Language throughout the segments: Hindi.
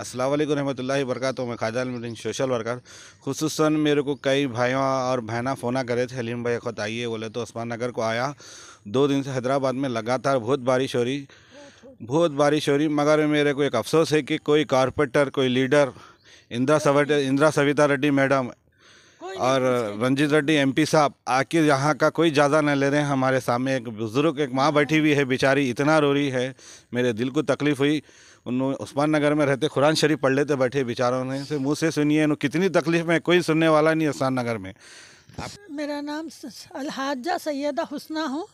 अस्सलाम वालेकुम रहमतुल्लाहि वरकत मैं खाजा अलमुद्दीन सोशल वर्कर खसूस मेरे को कई भाइयों और बहना फ़ोना करे थे हलीम भाई खुद आइए बोले तो उस्मान नगर को आया दो दिन से हैदराबाद में लगातार बहुत बारिश हो रही बहुत बारिश हो रही मगर मेरे को एक अफसोस है कि कोई कारपेटर कोई लीडर इंदिरा सवेट इंदिरा सविता रेड्डी मैडम और रंजीत रेड्डी पी साहब आखिर यहाँ का कोई ज्यादा न ले रहे हैं हमारे सामने एक बुज़ुर्ग एक माँ बैठी हुई है बेचारी इतना रो रही है मेरे दिल को तकलीफ़ हुई उन्होंने उस्मान नगर में रहते कुरान शरीफ पढ़ लेते बैठे बेचारों ने से मुँह से सुनिए कितनी तकलीफ़ में कोई सुनने वाला नहीं उस्मान नगर में आप मेरा नाम अलहाजा सैदा हुसना हूँ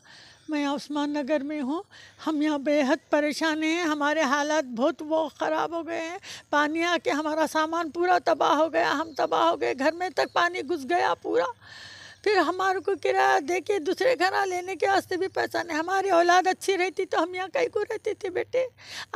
मैं उस्मान नगर में हूँ हम यहाँ बेहद परेशान हैं हमारे हालात बहुत वो ख़राब हो गए हैं पानी आके हमारा सामान पूरा तबाह हो गया हम तबाह हो गए घर में तक पानी घुस गया पूरा फिर हमारे को किराया दे के दूसरे घर लेने के वास्ते भी पैसा नहीं हमारी औलाद अच्छी रहती तो हम यहाँ कहीं को रहते थे बेटे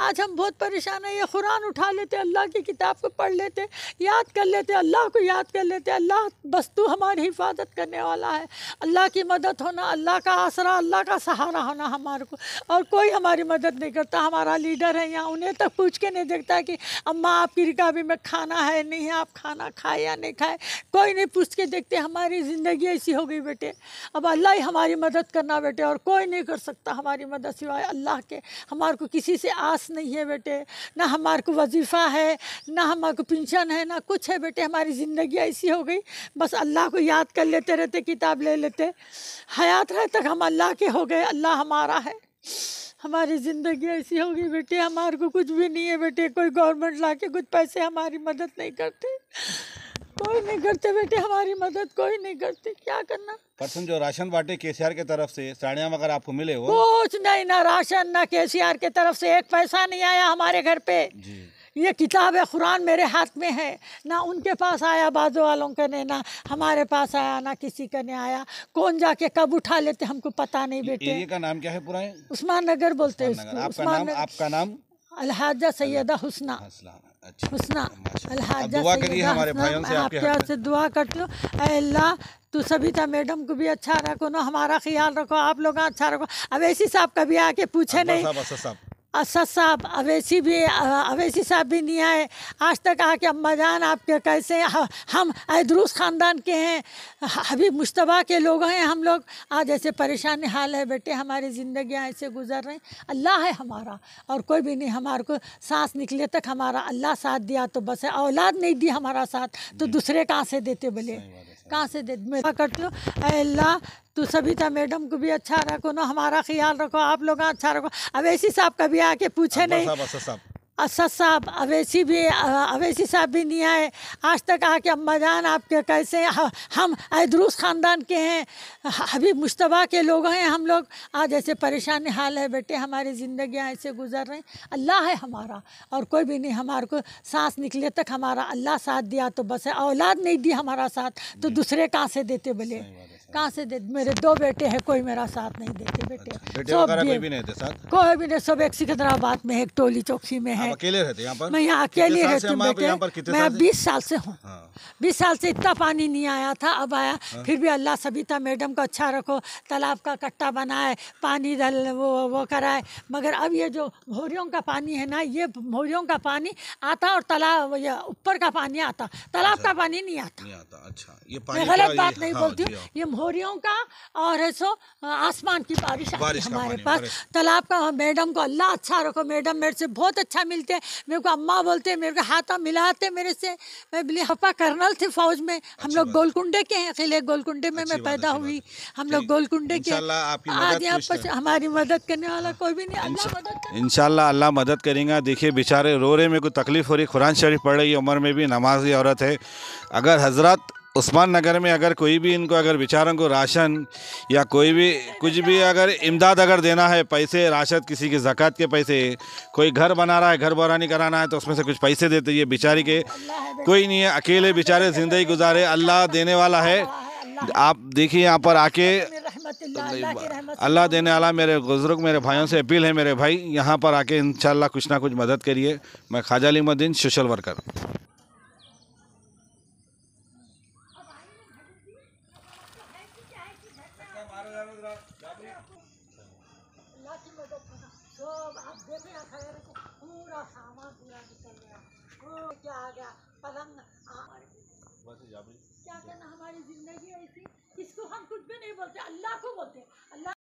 आज हम बहुत परेशान हैं ये कुरान उठा लेते अल्लाह की किताब को पढ़ लेते याद कर लेते अल्लाह को याद कर लेते अल्लाह बस तू हमारी हिफाजत करने वाला है अल्लाह की मदद होना अल्लाह का आसरा अल्लाह का सहारा होना हमारे को और कोई हमारी मदद नहीं करता हमारा लीडर है यहाँ उन्हें तक पूछ के नहीं देखता कि अम्मा आपकी रिकाबी में खाना है नहीं है आप खाना खाए या नहीं खाए कोई नहीं पूछ के देखते हमारी ज़िंदगी ऐसी हो गई बेटे अब अल्लाह ही हमारी मदद करना बेटे और कोई नहीं कर सकता हमारी मदद सिवाय अल्लाह के हमारे को किसी से आस नहीं है बेटे ना हमारे को वजीफ़ा है ना हमारे को पेंशन है ना कुछ है बेटे हमारी ज़िंदगी ऐसी हो गई बस अल्लाह को याद कर लेते रहते किताब ले लेते हयात रह तक हम अल्लाह के हो गए अल्लाह हमारा है हमारी ज़िंदगी ऐसी होगी बेटे हमारे को कुछ भी नहीं है बेटे कोई गवर्नमेंट ला के कुछ पैसे हमारी मदद नहीं करते कोई नहीं करते बेटे हमारी मदद कोई नहीं करते क्या करना पर्सन जो राशन बांटे केसीआर के तरफ से साड़िया मगर आपको मिले हो कुछ नहीं ना राशन ना केसीआर के तरफ से एक पैसा नहीं आया हमारे घर पे जी। ये किताब कुरान मेरे हाथ में है ना उनके पास आया बाजू वालों का ने ना हमारे पास आया ना किसी का ने आया कौन जाके कब उठा लेते हमको पता नहीं बेटे ये का नाम क्या है पुराने उस्मान नगर बोलते हैं आपका नाम आपका नाम अलहाजा सैदा हुसना अच्छा, अच्छा, अच्छा, दुआ करिए हमारे भाइयों से आपके से दुआ करती हूँ अल्लाह तो सभी था मैडम को भी अच्छा रखो ना हमारा ख्याल रखो आप लोग अच्छा रखो अब ऐसी साहब कभी आके पूछे नहीं असद साहब अवैसी भी अवैसी साहब भी नहीं आए आज तक आके अम्मा जान आपके कैसे हम ऐदरूस ख़ानदान के हैं हबीब मुशतबा के लोग हैं हम लोग आज ऐसे परेशान हाल है बेटे हमारी ज़िंदियाँ ऐसे गुजर रही अल्लाह है हमारा और कोई भी नहीं हमारे को सांस निकले तक हमारा अल्लाह साथ दिया तो बस है औलाद नहीं दी हमारा साथ तो दूसरे कहाँ से देते बोले कहाँ से दे मैं करती हूँ अल्लाह सभी सभीता मैडम को भी अच्छा रखो ना हमारा ख्याल रखो आप लोग अच्छा रखो अब ऐसी साहब कभी आके पूछे नहीं असद अच्छा साहब अवैसी भी अवैसी साहब भी नहीं आए आज तक आके अम्मा जान आपके कैसे हम ऐदरूस ख़ानदान के हैं अभी मुशतबा के लोग हैं हम लोग आज ऐसे परेशान हाल है बेटे हमारी ज़िंदियाँ ऐसे गुजर रही अल्लाह है हमारा और कोई भी नहीं हमारे को सांस निकले तक हमारा अल्लाह साथ दिया तो बस है औलाद नहीं दी हमारा साथ तो दूसरे कहाँ से देते बोले कहाँ से दे मेरे दो बेटे हैं कोई मेरा साथ नहीं देते बेटे, अच्छा, बेटे सब कोई भी नहीं सब एक सिकंदराबाद में एक टोली चौकी में है है अकेले रहते हैं यहाँ पर मैं यहाँ अकेले रहती हूँ मैं बीस साल से हूँ हाँ। बीस साल से इतना पानी नहीं आया था अब आया हाँ? फिर भी अल्लाह सबीता मैडम को अच्छा रखो तालाब का कट्टा बनाए पानी दल वो वो कराए मगर अब ये जो भोरियों का पानी है ना ये भोरियों का पानी आता और तालाब ऊपर का पानी आता तालाब का अच्छा। पानी नहीं आता नहीं आता अच्छा ये पानी मैं गलत बात नहीं हाँ, बोलती हूँ हाँ। ये भोरियों का और है सो आसमान की बारिश हमारे पास तालाब का मैडम को अल्लाह अच्छा रखो मैडम मेरे से बहुत अच्छा मिलते हैं मेरे को अम्मा बोलते हैं मेरे को हाथा मिलाते मेरे से मैं बिली हफा कर कर्नल थे फौज में हम लोग गोलकुंडे के हैं किले गोलकुंडे में मैं पैदा हुई हम लोग गोलकुंडे के आज यहाँ पर हमारी मदद करने वाला कोई भी नहीं इनशाला अल्लाह मदद करेंगे देखिए बेचारे रो रहे में कोई तकलीफ़ हो रही कुरान शरीफ पढ़ रही उम्र में भी नमाजी औरत है अगर हजरत उस्मान नगर में अगर कोई भी इनको अगर बेचारों को राशन या कोई भी कुछ भी अगर इमदाद अगर देना है पैसे राशद किसी के ज़क़़त के पैसे कोई घर बना रहा है घर बरानी कराना है तो उसमें से कुछ पैसे देते ये बेचारी के कोई नहीं है अकेले बेचारे ज़िंदगी गुजारे अल्लाह देने वाला है आप देखिए यहाँ पर आके अल्लाह देने वाला मेरे बुज़ुर्ग मेरे भाइयों से अपील है मेरे भाई यहाँ पर आके इन कुछ ना कुछ मदद करिए मैं ख्वाजा अली सोशल वर्कर अल्लाह की मदद सब आप देखे खैर को पूरा सामान पूरा निकल गया क्या आ गया पलंग क्या कहना हमारी जिंदगी ऐसी इसको हम कुछ भी नहीं बोलते अल्लाह को बोलते अल्लाह